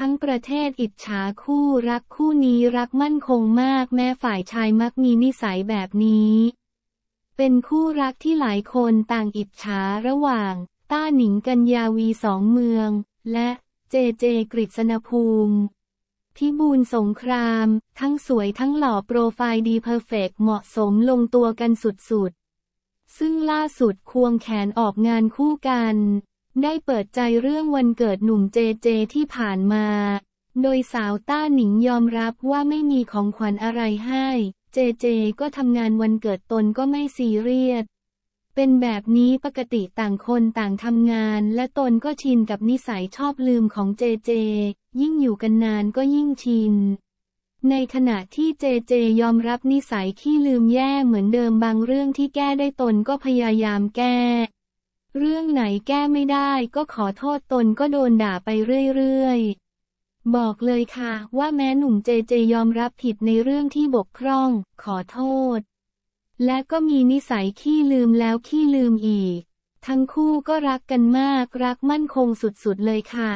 ทั้งประเทศอิจฉาคู่รักคู่นี้รักมั่นคงมากแม้ฝ่ายชายมักมีนิสัยแบบนี้ เป็นคู่รักที่หลายคนต่างอิจฉาระหว่าง ต้าหนิงกัญญาวีสองเมือง และเจเจกฤษณภูมิพิบูลสงคราม ทั้งสวยทั้งหล่อโปรไฟล์ดีเพอร์เฟกเหมาะสมลงตัวกันสุดๆ ซึ่งล่าสุดควงแขนออกงานคู่กันได้เปิดใจเรื่องวันเกิดหนุ่มเจเจ ที่ผ่านมา โดยสาวต้าหนิงยอมรับว่าไม่มีของขวัญอะไรให้ เจเจก็ทำงานวันเกิดตนก็ไม่ซีเรียส เป็นแบบนี้ปกติต่างคนต่างทำงานและตนก็ชินกับนิสัยชอบลืมของเจเจ ยิ่งอยู่กันนานก็ยิ่งชิน ในขณะที่เจเจยอมรับนิสัยขี้ลืมแย่เหมือนเดิมบางเรื่องที่แก้ได้ตนก็พยายามแก้เรื่องไหนแก้ไม่ได้ก็ขอโทษตนก็โดนด่าไปเรื่อยๆ บอกเลยค่ะ ว่าแม้หนุ่มเจเจยอมรับผิดในเรื่องที่บกพร่อง ขอโทษ และก็มีนิสัยขี้ลืมแล้วขี้ลืมอีก ทั้งคู่ก็รักกันมาก รักมั่นคงสุดๆเลยค่ะ